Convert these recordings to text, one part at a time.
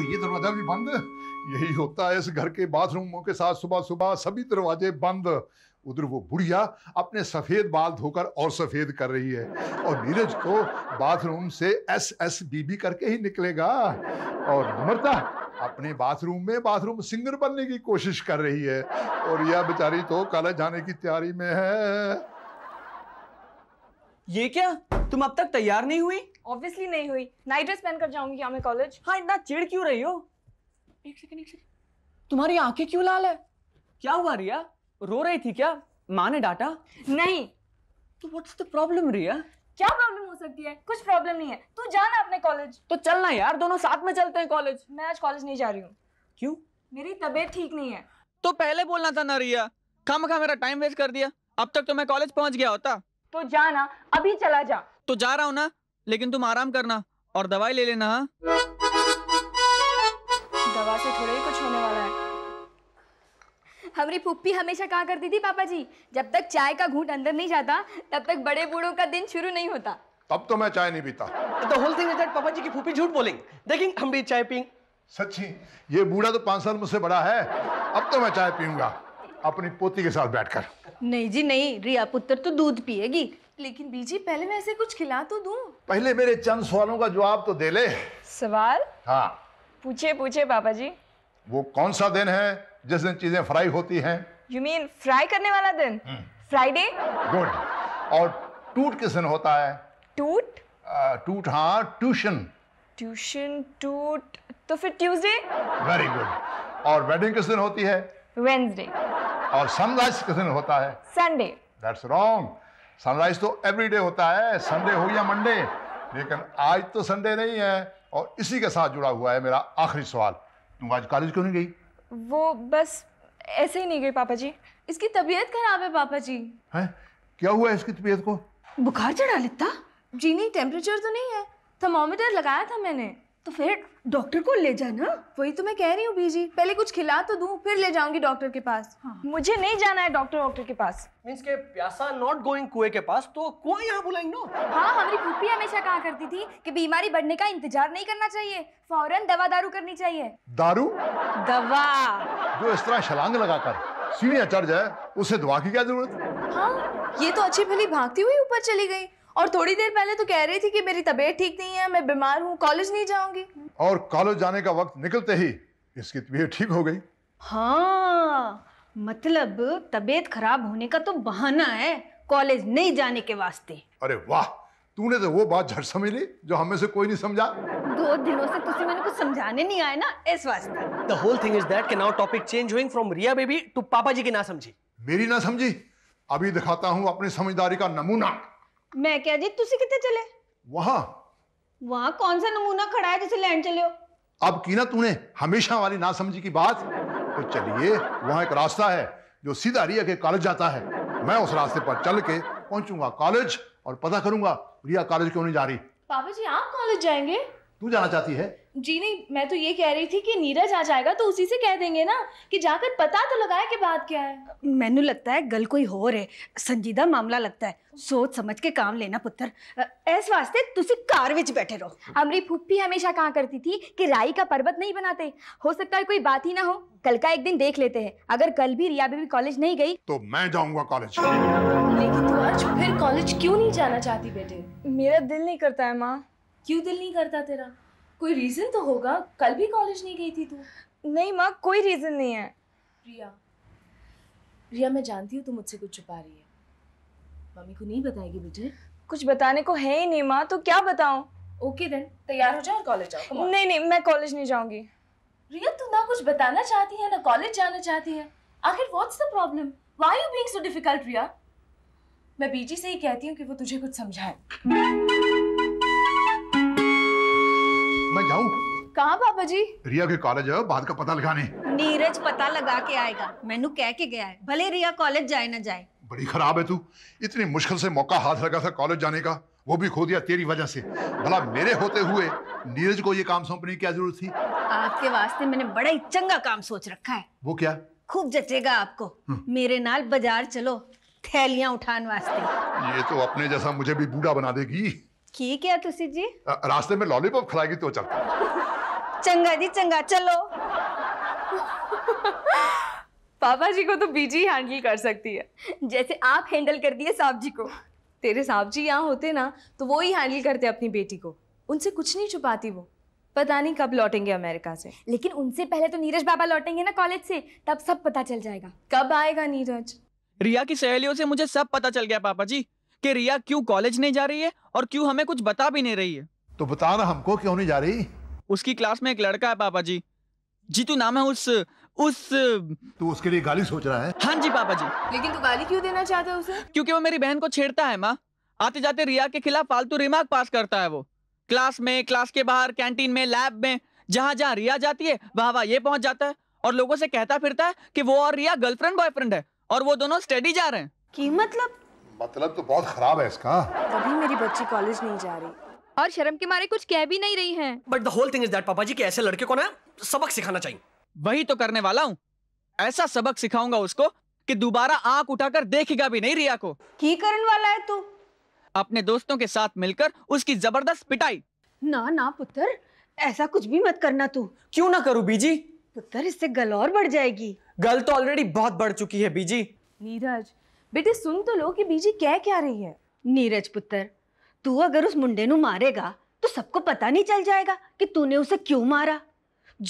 ये दरवाजा भी बंद यही होता है इस घर के बाथरूमों के साथ सुबह सुबह सभी दरवाजे बंद उधर वो बुढ़िया अपने सफेद बाल धोकर और सफेद कर रही है और नीरज को बाथरूम से एस एस बी बी करके ही निकलेगा और नम्रता अपने बाथरूम में बाथरूम सिंगर बनने की कोशिश कर रही है और यह बेचारी तो कॉलेज जाने की तैयारी में है ये क्या तुम अब तक तैयार नहीं हुई ऑब्वियसली नहीं हुई नाइट ड्रेस पहनकर जाऊंगी हमें कॉलेज हाँ इतना चिड़ क्यों रही हो एक सेकंड एक सेकंड तुम्हारी आंखें क्यों लाल है क्या हुआ रिया रो रही थी क्या माँ ने डांटा नहीं तो व्हाट्स द प्रॉब्लम रिया क्या प्रॉब्लम हो सकती है कुछ प्रॉब्लम नहीं है तू जाना अपने कॉलेज तो चलना यार दोनों साथ में चलते हैं कॉलेज मैं आज कॉलेज नहीं जा रही हूँ क्यों मेरी तबीयत ठीक नहीं है तो पहले बोलना था ना रिया खा मेरा टाइम वेस्ट कर दिया अब तक तो मैं कॉलेज पहुंच गया होता तो जाना अभी चला जा तो जा रहा हूँ ना लेकिन तुम आराम करना और दवाई ले लेना हाँ? दवा से थोड़ा ही कुछ होने वाला है हमारी पुप्पी हमेशा कहा करती थी पापा जी जब तक चाय का घूट अंदर नहीं जाता तब तक बड़े बूढ़ों का दिन शुरू नहीं होता तब तो मैं चाय नहीं पीता The whole thing is that पापा जी की फूफी झूठ बोलेंगे देखिंग हम भी चाय पी सच्ची ये बूढ़ा तो पांच साल मुझसे बड़ा है अब तो मैं चाय पीऊंगा अपनी पोती के साथ बैठकर नहीं जी नहीं रिया पुत्र तो दूध पिएगी लेकिन बीजी पहले मैं ऐसे कुछ खिला तो दूं पहले मेरे चंद सवालों का जवाब तो दे ले सवाल हाँ पूछे पूछे पापा जी वो कौन सा दिन है जिस दिन चीजें फ्राई होती हैं यू मीन फ्राई करने वाला दिन फ्राइडे हम्म। गुड और टूट किस दिन होता है टूट टूट हाँ ट्यूशन ट्यूशन टूट तो फिर ट्यूसडे वेरी गुड और वेडिंग किस दिन होती है वेंसडे और सनराइज किस दिन होता है संडे दैट्स रॉन्ग सनराइज तो एवरी डे होता है संडे हो या मंडे लेकिन आज तो संडे नहीं है और इसी के साथ जुड़ा हुआ है मेरा आखिरी सवाल तुम आज कॉलेज क्यों नहीं गई वो बस ऐसे ही नहीं गई पापा जी इसकी तबीयत खराब है पापा जी है क्या हुआ है इसकी तबीयत को बुखार चढ़ा लेता जी नहीं टेम्परेचर तो नहीं है थर्मोमीटर लगाया था मैंने तो फिर डॉक्टर को ले जाना वही तो मैं कह रही हूँ बीजी पहले कुछ खिला तो दूँ फिर ले जाऊंगी डॉक्टर के पास हाँ। मुझे नहीं जाना है डॉक्टर डॉक्टर के पास मीन्स के प्यासा नॉट गोइंग कुएं के पास तो कुआ यहाँ बुलाएंगे हाँ हमारी फूफी हमेशा कहा करती थी कि बीमारी बढ़ने का इंतजार नहीं करना चाहिए फौरन दवा दारू करनी चाहिए दारू दवा जो इस तरह छलांग लगाकर सीढ़ियाँ चढ़ जाए उसे दवा की क्या जरूरत हाँ ये तो अच्छी भली भागती हुई ऊपर चली गई और थोड़ी देर पहले तो कह रही थी कि मेरी तबीयत ठीक नहीं है मैं बीमार हूँ कॉलेज नहीं जाऊंगी और कॉलेज जाने का वक्त निकलते ही इसकी तबीयत ठीक हो गई हाँ मतलब तबीयत खराब होने का तो बहाना है कॉलेज नहीं जाने के वास्ते अरे वाह तूने तो वो बात झट समझ ली जो हमें से कोई नहीं समझा दो दिनों से तुझे मैंने कुछ समझाने नहीं आया ना इस वास्ते the whole thing is that कि now topic change going from Riya baby to पापा जी की ना समझी मेरी ना समझी अभी दिखाता हूँ अपनी समझदारी का नमूना मैं क्या जी तुसी कितने चले वहां वहां कौन सा नमूना खड़ा है जिसे लैंड चले हो अब की ना तूने हमेशा वाली ना समझी की बात तो चलिए वहां एक रास्ता है जो सीधा रिया के कॉलेज जाता है मैं उस रास्ते पर चल के पहुंचूंगा कॉलेज और पता करूंगा रिया कॉलेज क्यों नहीं जा रही पापा जी आप कॉलेज जाएंगे तू जाना चाहती है जी नहीं मैं तो ये कह रही थी कि नीरज आ जाएगा तो उसी से कह देंगे ना कि जाकर पता तो लगाए कि बात क्या है मैनू लगता है गल कोई हो है संजीदा मामला लगता है सोच समझ के काम लेना पुत्र इस वास्ते तुसी कार विच बैठे रहो हमारी फूफी हमेशा कहा करती थी कि राई का पर्वत नहीं बनाते हो सकता है कोई बात ही ना हो कल का एक दिन देख लेते हैं अगर कल भी रिया बेबी कॉलेज नहीं गई तो मैं जाऊंगा कॉलेज लेकिन तू आज फिर कॉलेज क्यों नहीं जाना चाहती बेटे मेरा दिल नहीं करता है माँ क्यों दिल नहीं करता तेरा कोई रीज़न तो होगा कल भी कॉलेज नहीं गई थी तू नहीं माँ कोई रीज़न नहीं है रिया रिया मैं जानती हूँ तुम मुझसे कुछ छुपा रही है मम्मी को नहीं बताएगी बेटे कुछ बताने को है ही नहीं माँ तो क्या बताऊँ ओके देन तैयार हो जाओ और कॉलेज जाओ नहीं नहीं मैं कॉलेज नहीं जाऊँगी रिया तू ना कुछ बताना चाहती है ना कॉलेज जाना चाहती है आखिर what's the problem why you being so difficult Riya मैं बीजी से ही कहती हूँ कि वो तुझे कुछ समझाए मैं जाऊँ कहाँ बाबा जी रिया के कॉलेज है बाद का पता लगाने नीरज पता लगा के आएगा मैनू कह के गया है भले रिया कॉलेज जाए ना जाए बड़ी खराब है तू इतनी मुश्किल से मौका हाथ लगा था कॉलेज जाने का वो भी खो दिया तेरी वजह से भला मेरे होते हुए नीरज को ये काम सौंपने की क्या जरूरत थी आपके वास्ते मैंने बड़ा ही चंगा काम सोच रखा है वो क्या खूब जचेगा आपको हम्म। मेरे नाल बाजार चलो थैलियाँ उठान वास्ते ये तो अपने जैसा मुझे भी बूढ़ा बना देगी ਕੀ ਕਿਹਾ ਤੁਸੀਂ ਜੀ रास्ते में लॉलीपॉप खिलाएगी तो ਚਲਤਾ चंगा जी चंगा चलो पापा जी को तो बीजी हैंडल कर सकती है जैसे आप हैंडल कर दिए साहब जी को तेरे साहब जी यहाँ होते ना तो वो ही हैंडल करते अपनी बेटी को उनसे कुछ नहीं छुपाती वो पता नहीं कब लौटेंगे अमेरिका से लेकिन उनसे पहले तो नीरज बाबा लौटेंगे ना कॉलेज से तब सब पता चल जाएगा कब आएगा नीरज रिया की सहेलियों से मुझे सब पता चल गया पापा जी कि रिया क्यों कॉलेज नहीं जा रही है और क्यों हमें कुछ बता भी नहीं रही है तो बता ना हमको क्यों नहीं जा रही उसकी क्लास में एक लड़का है पापा जी जीतू नाम है उस उस तू उसके लिए गाली सोच रहा है हाँ जी पापा जी लेकिन तू गाली क्यों देना चाहता है उसे क्योंकि वो मेरी बहन को छेड़ता है माँ आते जाते रिया के खिलाफ फालतू रिमार्क पास करता है वो क्लास में क्लास के बाहर कैंटीन में लैब में जहाँ जहाँ रिया जाती है वहाँ वहाँ ये पहुँच जाता है और लोगों से कहता फिरता है कि वो और रिया गर्लफ्रेंड बॉयफ्रेंड है और वो दोनों स्टडी जा रहे हैं की मतलब मतलब तो बहुत खराब है इसका तभी मेरी बच्ची कॉलेज नहीं जा रही और शर्म के मारे कुछ कह भी नहीं रही हैं। But the whole thing is that पापा जी के ऐसे लड़के को ना सबक सिखाना चाहिए वही तो करने वाला हूँ ऐसा सबक सिखाऊंगा उसको कि दोबारा आंख उठाकर देखेगा भी नहीं रिया को की करने वाला है तू अपने दोस्तों के साथ मिलकर उसकी जबरदस्त पिटाई ना ना पुत्र ऐसा कुछ भी मत करना तू क्यों ना करूं बीजी पुत्र इससे गल और बढ़ जाएगी गल तो ऑलरेडी बहुत बढ़ चुकी है बीजी नीरज बेटे सुन तो लो कि बीजी कह क्या रही है नीरज पुत्र तू अगर उस मुंडे नु मारेगा तो सबको पता नहीं चल जाएगा कि तूने उसे क्यों मारा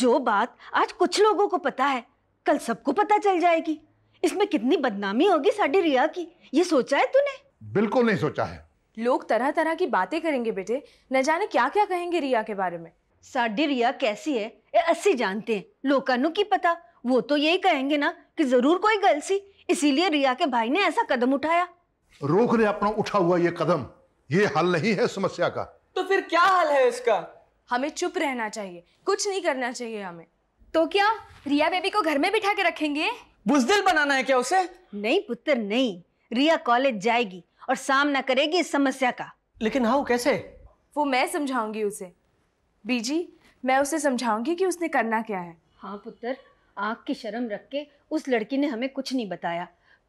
जो बात आज कुछ लोगों को पता है कल सबको पता चल जाएगी इसमें कितनी बदनामी होगी साड़ी रिया की ये सोचा है तूने बिल्कुल नहीं सोचा है लोग तरह तरह की बातें करेंगे बेटे न जाने क्या क्या कहेंगे रिया के बारे में साड़ी रिया कैसी है ये अस्सी जानते हैं लोगों की पता वो तो यही कहेंगे ना कि जरूर कोई गलती इसीलिए रिया के भाई ने ऐसा कदम उठाया रोक ले अपना उठा हुआ ये कदम ये हल नहीं है समस्या का तो फिर क्या हल है इसका हमें चुप रहना चाहिए कुछ नहीं करना चाहिए हमें तो क्या रिया बेबी को घर में बिठा के रखेंगे बुजदिल बनाना है क्या उसे नहीं पुत्र नहीं रिया कॉलेज जाएगी और सामना करेगी इस समस्या का लेकिन हाउ कैसे वो मैं समझाऊंगी उसे बीजी मैं उसे समझाऊंगी कि उसने करना क्या है हाँ पुत्र आँख की शर्म रख के उस लड़की ने हमें कुछ नहीं बताया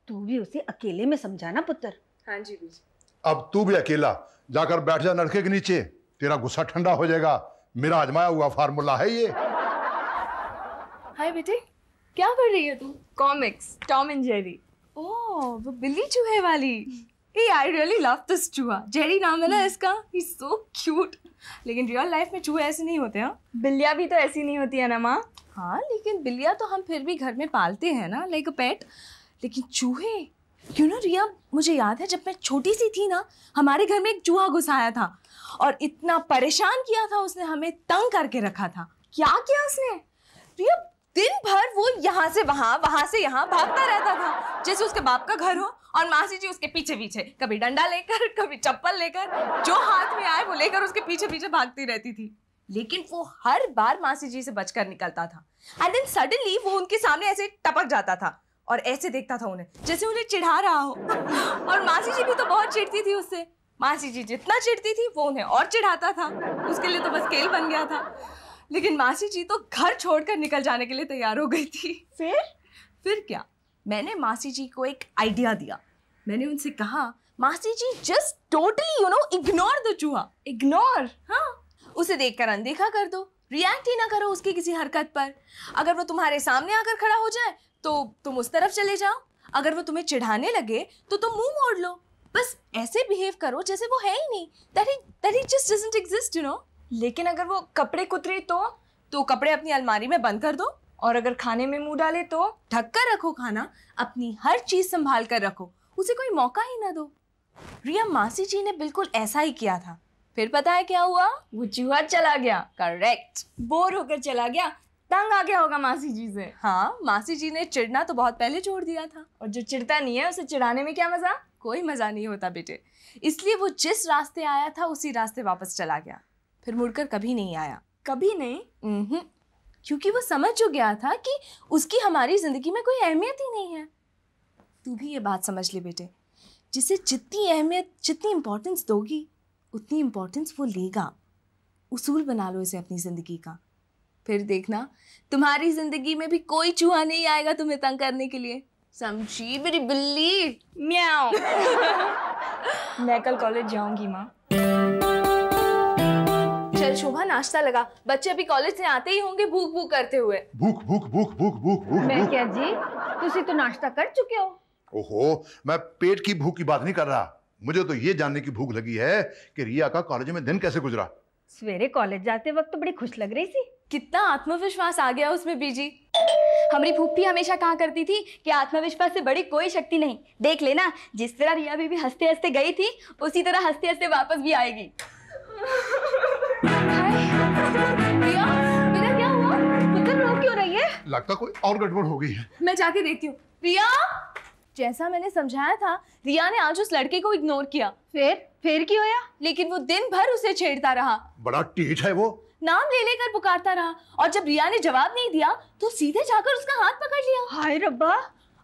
तू भी उसे अकेले में समझाना पुत्र हाँ जी बीजी अब तू भी अकेला जाकर बैठ जा लड़के के नीचे तेरा गुस्सा ठंडा हो जाएगा मेरा आजमाया हुआ फार्मूला है ये हाय बेटे क्या कर रही है तू comics Tom and Jerry oh वो बिल्ली चूहे वाली ए आई रियली लव दिस चूहा जेरी नाम है ना hmm. इसका ही सो क्यूट लेकिन रियल लाइफ में चूहे ऐसे नहीं होते हैं हाँ? बिल्लियां भी तो ऐसी नहीं होती है ना माँ हाँ लेकिन बिल्लियाँ तो हम फिर भी घर में पालते हैं ना लाइक अ पेट लेकिन चूहे क्यों ना रिया मुझे याद है जब मैं छोटी सी थी ना हमारे घर में एक चूहा घुसाया था और इतना परेशान किया था उसने हमें तंग करके रखा था क्या किया उसने रिया दिन भर वो यहाँ से वहाँ वहाँ से यहाँ भागता रहता था जैसे उसके बाप का घर हो और मासी जी उसके पीछे पीछे कभी डंडा लेकर कभी चप्पल लेकर जो हाथ में आए वो लेकर उसके पीछे पीछे भागती रहती थी लेकिन वो हर बार मासी जी से बचकर निकलता था एंड देन सडनली वो उनके सामने ऐसे टपक जाता था और ऐसे देखता था उन्हें जैसे उन्हें चिढ़ा रहा हो और मासी जी भी तो बहुत चिढ़ती थी उससे मासी जी जितना चिढ़ती थी वो उन्हें और चिढ़ाता था उसके लिए तो बस खेल बन गया था लेकिन मासी जी तो घर छोड़कर निकल जाने के लिए तैयार हो गई थी फिर फिर क्या मैंने मासी जी को एक आइडिया दिया मैंने उनसे कहा मासी ji just totally you know ignore the चूहा इग्नोर हाँ उसे देखकर अनदेखा कर दो रिएक्ट ही ना करो उसकी किसी हरकत पर अगर वो तुम्हारे सामने आकर खड़ा हो जाए तो तुम उस तरफ चले जाओ अगर वो तुम्हें चिढ़ाने लगे तो तुम मुंह मोड़ लो बस ऐसे बिहेव करो जैसे वो है ही नहीं that he that he just doesn't exist you know लेकिन अगर वो कपड़े कुतरे तो तो कपड़े अपनी अलमारी में बंद कर दो और अगर खाने में मुंह डाले तो ढक कर रखो खाना अपनी हर चीज संभाल कर रखो उसे कोई मौका ही ना दो रिया मासी जी ने बिल्कुल ऐसा ही किया था फिर पता है क्या हुआ वो चूहा चला गया करेक्ट बोर होकर चला गया तंग आ गया होगा मासी जी से हाँ मासी जी ने चिड़ना तो बहुत पहले छोड़ दिया था और जो चिड़ता नहीं है उसे चिड़ाने में क्या मज़ा कोई मज़ा नहीं होता बेटे इसलिए वो जिस रास्ते आया था उसी रास्ते वापस चला गया फिर मुड़कर कभी नहीं आया कभी नहीं क्योंकि वो समझ जो गया था कि उसकी हमारी ज़िंदगी में कोई अहमियत ही नहीं है तू भी ये बात समझ ले बेटे जिसे जितनी अहमियत जितनी इम्पोर्टेंस दोगी उतनी इम्पोर्टेंस वो लेगा उसूल बना लो इसे अपनी ज़िंदगी का फिर देखना तुम्हारी ज़िंदगी में भी कोई चूहा नहीं आएगा तुम्हें तंग करने के लिए समझी मेरी बिल्ली म्याओ मैं कल कॉलेज जाऊंगी माँ चल शोभा नाश्ता लगा बच्चे अभी कॉलेज से आते ही होंगे भूख भूख करते हुए भूख भूख भूख भूख भूख भूख मैं क्या जी तुसी तो नाश्ता कर चुके हो ओहो मैं पेट की भूख की बात नहीं कर रहा मुझे तो ये जानने की भूख लगी है कि रिया का कॉलेज में दिन कैसे गुजरा सवेरे कॉलेज जाते वक्त तो बड़ी खुश लग रही थी कितना आत्मविश्वास आ गया उसमें बीजी हमारी फूफी हमेशा कहा करती थी कि आत्मविश्वास से बड़ी कोई शक्ति नहीं देख लेना जिस तरह रिया बीबी हंसते हंसते गई थी उसी तरह हंसते हंसते वापस भी आएगी लगता कोई और गड़बड़ हो गई है मैं जाके देखती हूँ प्रिया जैसा मैंने समझाया था रिया ने आज उस लड़के को इग्नोर किया फिर फिर क्यों होया लेकिन वो दिन भर उसे छेड़ता रहा बड़ा टीठ है वो नाम ले लेकर पुकारता रहा और जब रिया ने जवाब नहीं दिया तो सीधे जाकर उसका हाथ पकड़ लिया हाय रब्बा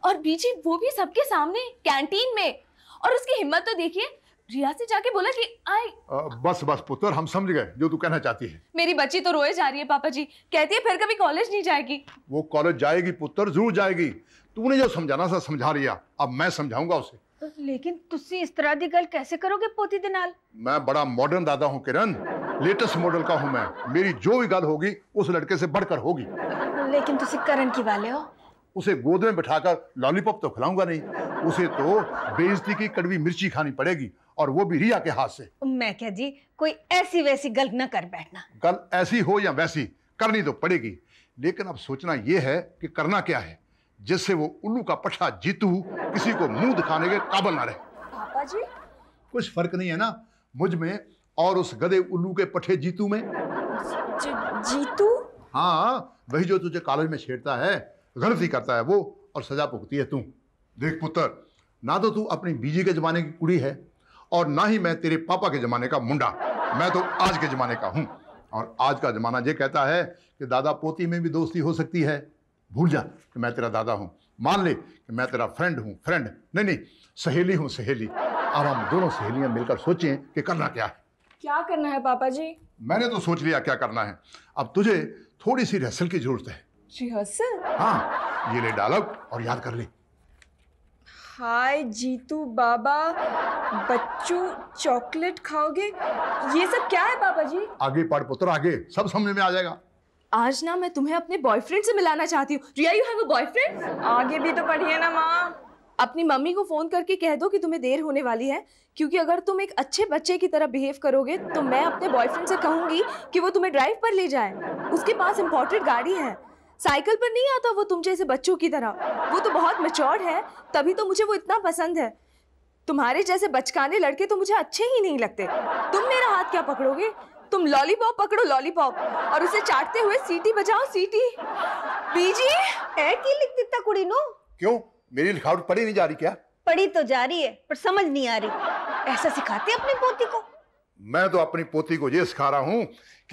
और बीचे वो भी सबके सामने कैंटीन में और उसकी हिम्मत तो देखिए रिया से जाके बोला कि आई बस बस पुत्र हम समझ गए जो तू कहना चाहती है मेरी बच्ची तो रोए जा रही है पापा जी कहती है फिर कभी कॉलेज नहीं जाएगी वो कॉलेज जाएगी पुत्र जरूर जाएगी तूने जो समझाना था समझा लिया अब मैं समझाऊंगा उसे लेकिन तुसी इस तरह ਦੀ गल कैसे करोगे पोती ਦੇ मैं बड़ा मॉडर्न दादा हूँ किरण लेटेस्ट मॉडल का हूँ मैं मेरी जो भी गल होगी उस लड़के से बढ़कर होगी लेकिन तुसी करण की वाले हो उसे गोद में बिठाकर लॉलीपॉप तो खिलाऊंगा नहीं उसे तो बेइज्जती की कड़वी मिर्ची खानी पड़ेगी और वो भी रिया के हाथ से मैं क्या जी कोई ऐसी वैसी गल ना कर बैठना गल ऐसी हो या वैसी करनी तो पड़ेगी लेकिन अब सोचना यह है कि करना क्या है जिससे वो उल्लू का पठा जीतू किसी को मुंह दिखाने के काबल ना रहे पापा जी कुछ फर्क नहीं है ना मुझ में और उस गधे उल्लू के पठे जीतू में जीतू हाँ वही जो तुझे कॉलेज में छेड़ता है गलती करता है वो और सजा भुगती है तू देख पुत्र ना तो तू अपनी बीजी के जमाने की कुड़ी है और ना ही मैं तेरे पापा के जमाने का मुंडा मैं तो आज के जमाने का हूँ और आज का जमाना ये कहता है कि दादा पोती में भी दोस्ती हो सकती है भूल जा कि मैं तेरा दादा हूँ मान ले कि मैं तेरा फ्रेंड हूँ फ्रेंड नहीं नहीं सहेली हूँ सहेली अब हम दोनों सहेलियाँ मिलकर सोचें कि करना क्या है क्या करना है पापा जी मैंने तो सोच लिया क्या करना है अब तुझे थोड़ी सी रिहर्सल की जरूरत है रिहर्सल हाँ ये ले डायलॉग और याद कर ले हाय जीतू बाबा बच्चू चॉकलेट खाओगे ये सब क्या है पापा जी आगे पढ़ पुत्र आगे सब समझ में आ जाएगा आज ना मैं तुम्हें अपने बॉयफ्रेंड से मिलाना चाहती हूँ Riya you have a boyfriend आगे भी तो पढ़िए ना माँ अपनी मम्मी को फोन करके कह दो कि तुम्हें देर होने वाली है क्योंकि अगर तुम एक अच्छे बच्चे की तरह बिहेव करोगे तो मैं अपने बॉयफ्रेंड से कहूंगी कि वो तुम्हें ड्राइव पर ले जाए उसके पास इम्पोर्टेड गाड़ी है साइकिल पर नहीं आता वो तुम जैसे बच्चों की तरह वो तो बहुत मेच्योर है तभी तो मुझे वो इतना पसंद है तुम्हारे जैसे बचकाने लड़के तो मुझे अच्छे ही नहीं लगते तुम मेरा हाथ क्या पकड़ोगे तुम लॉलीपॉप पकड़ो लॉलीपॉप और उसे चाटते हुए सीटी बजाओ सीटी बीजी है की लिख दिता कुड़ी नो क्यों मेरी लिखावट पढ़ी नहीं जा रही क्या पढ़ी तो जा रही है पर समझ नहीं आ रही ऐसा सिखाते अपनी पोती को मैं तो अपनी पोती को ये सिखा रहा हूँ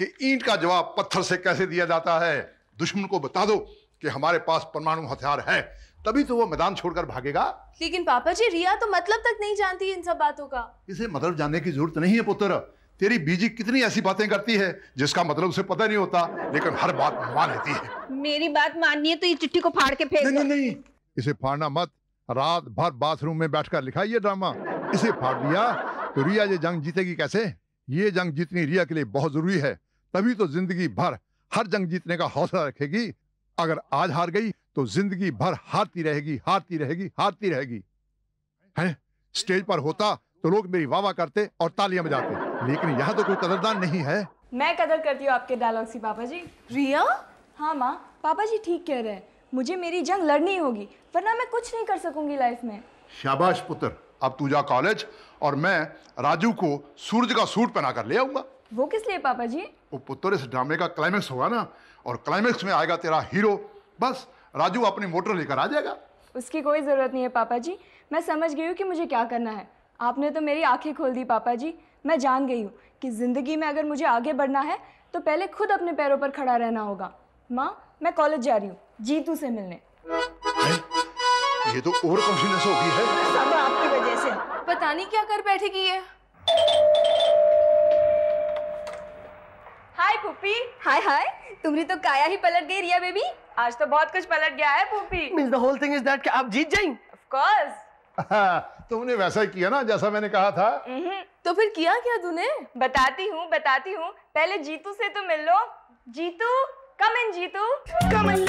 कि ईंट का जवाब पत्थर से कैसे दिया जाता है दुश्मन को बता दो कि हमारे पास परमाणु हथियार है तभी तो वो मैदान छोड़कर भागेगा लेकिन पापा जी रिया तो मतलब तक नहीं जानती इन सब बातों का इसे मतलब जानने की जरूरत नहीं है पुत्र तेरी बीजी कितनी ऐसी बातें करती है जिसका मतलब उसे पता नहीं होता लेकिन हर बात मान लेती है मेरी बात माननी है तो ये चिट्ठी को फाड़ के फेंक नहीं, नहीं नहीं इसे फाड़ना मत रात भर बाथरूम में बैठकर लिखा ये ड्रामा इसे फाड़ दिया तो रिया ये जंग जीतेगी कैसे ये जंग जीतनी रिया के लिए बहुत जरूरी है तभी तो जिंदगी भर हर जंग जीतने का हौसला रखेगी अगर आज हार गई तो जिंदगी भर हारती रहेगी हारती रहेगी हारती रहेगी है स्टेज पर होता तो लोग मेरी वाह करते और तालियां बजाते लेकिन यहाँ तो कोई कदरदान नहीं है मैं कदर करती हूँ आपके डायलॉग से पापा जी रिया हाँ माँ पापा जी ठीक कह रहे हैं मुझे मेरी जंग लड़नी होगी वरना मैं कुछ नहीं कर सकूंगी लाइफ में शाबाश पुत्र अब तू जा कॉलेज और मैं राजू को सूरज का सूट पहना कर ले आऊंगा वो किस लिए पापा जी वो पुत्र इस ड्रामे का क्लाइमेक्स होगा ना और क्लाइमेक्स में आएगा तेरा हीरो बस राजू अपनी मोटर लेकर आ जाएगा उसकी कोई ज़रूरत नहीं है पापा जी मैं समझ गई हूँ कि मुझे क्या करना है आपने तो मेरी आंखें खोल दी पापा जी मैं जान गई हूँ कि ज़िंदगी में अगर मुझे आगे बढ़ना है तो पहले खुद अपने पैरों पर खड़ा रहना होगा माँ मैं कॉलेज जा रही हूँ जीतू से मिलने ये तो ओवर कॉन्फिडेंस हो गई है सब आपकी वजह से पता नहीं क्या कर बैठेगी ये हाय पुप्पी हाय हाय तुमने तो काया ही पलट गई रिया बेबी आज तो बहुत कुछ पलट गया है puppy means the whole thing is that कि आप जीत जाएं ऑफ कोर्स तुमने वैसा ही किया ना जैसा मैंने कहा था हम्म, तो फिर किया क्या तूने बताती हूँ बताती हूँ पहले जीतू से तो मिल लो जीतू कम इन जीतू कम इन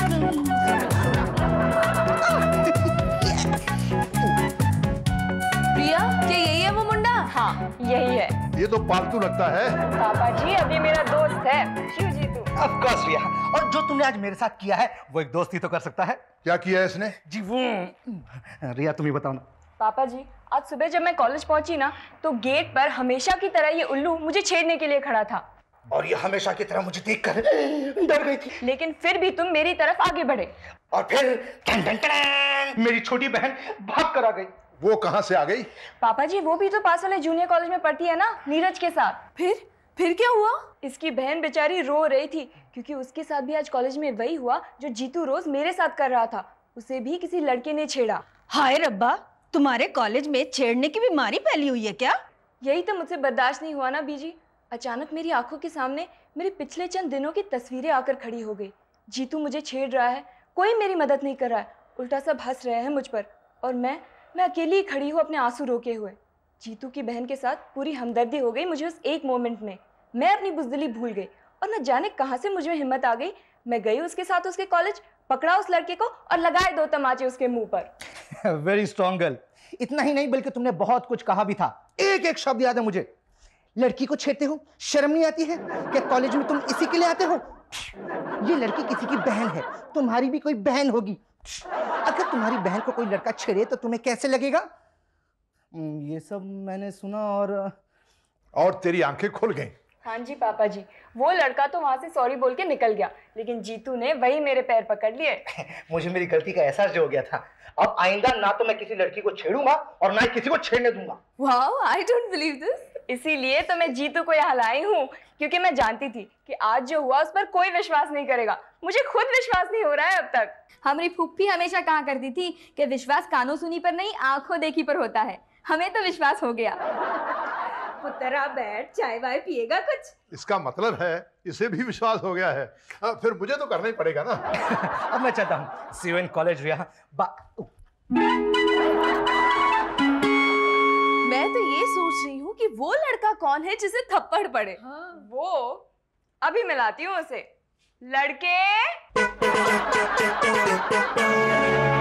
प्रिया क्या यही है वो मुंडा हाँ यही है ये तो पालतू लगता है पापा जी अभी मेरा दोस्त है शिव जी ऑफ कोर्स रिया और जो तुमने आज मेरे साथ किया है वो एक दोस्ती तो कर सकता है क्या किया है इसने जी वो रिया तुम ही बताओ ना पापा जी आज सुबह जब मैं कॉलेज पहुंची ना तो गेट पर हमेशा की तरह ये उल्लू मुझे छेड़ने के लिए खड़ा था और ये हमेशा की तरह मुझे देखकर डर गई थी लेकिन फिर भी तुम मेरी तरफ आगे बढ़े और फिर दन दन दन मेरी छोटी बहन भाग कर आ गई वो कहाँ से आ गई पापा जी वो भी तो पास वाले जूनियर कॉलेज में पढ़ती है ना नीरज के साथ फिर फिर क्या हुआ इसकी बहन बेचारी रो रही थी क्योंकि उसके साथ भी आज कॉलेज में वही हुआ जो जीतू रोज मेरे साथ कर रहा था उसे भी किसी लड़के ने छेड़ा हाय रब्बा तुम्हारे कॉलेज में छेड़ने की बीमारी फैली हुई है क्या यही तो मुझसे बर्दाश्त नहीं हुआ ना बीजी अचानक मेरी आंखों के सामने मेरे पिछले चंद दिनों की तस्वीरें आकर खड़ी हो गई जीतू मुझे छेड़ रहा है कोई मेरी मदद नहीं कर रहा है उल्टा सब हंस रहे हैं मुझ पर और मैं मैं अकेली ही खड़ी हूँ अपने आंसू रोके हुए जीतू की बहन के साथ पूरी हमदर्दी हो गई मुझे उस एक मोमेंट में मैं अपनी बुजदली भूल गई और न जाने कहाँ से मुझ में हिम्मत आ गई मैं गई उसके साथ उसके कॉलेज पकड़ा उस लड़के को और लगाए दो तमाचे उसके मुंह पर वेरी स्ट्रॉन्ग गर्ल इतना ही नहीं बल्कि तुमने बहुत कुछ कहा भी था एक एक शब्द याद है मुझे लड़की को छेड़ते हो शर्म नहीं आती है क्या कॉलेज में तुम इसी के लिए आते हो ये लड़की किसी की बहन है तुम्हारी भी कोई बहन होगी अगर तुम्हारी बहन को कोई लड़का छेड़े तो तुम्हें कैसे लगेगा ये सब मैंने सुना और और तेरी आंखें खुल गईं हाँ जी पापा जी वो लड़का तो वहाँ से सॉरी बोल के निकल गया लेकिन जीतू ने वही मेरे पैर पकड़ लिए मुझे मेरी गलती का एहसास हो गया था अब आइंदा ना तो मैं किसी लड़की को छेड़ूंगा और ना ही किसी को छेड़ने दूंगा wow I don't believe this इसीलिए तो मैं जीतू को यहाँ लाई हूँ क्योंकि मैं जानती थी कि आज जो हुआ उस पर कोई विश्वास नहीं करेगा मुझे खुद विश्वास नहीं हो रहा है अब तक हमारी फूफी हमेशा कहा करती थी कि विश्वास कानों सुनी पर नहीं आंखों देखी पर होता है हमें तो विश्वास हो गया पुतरा बैठ चाय वाय पिएगा कुछ इसका मतलब है इसे भी विश्वास हो गया है आ, फिर मुझे तो करना ही पड़ेगा ना अब मैं चाहता हूँ सी कॉलेज रिया मैं तो ये सोच रही हूँ कि वो लड़का कौन है जिसे थप्पड़ पड़े हाँ। वो अभी मिलाती हूँ उसे लड़के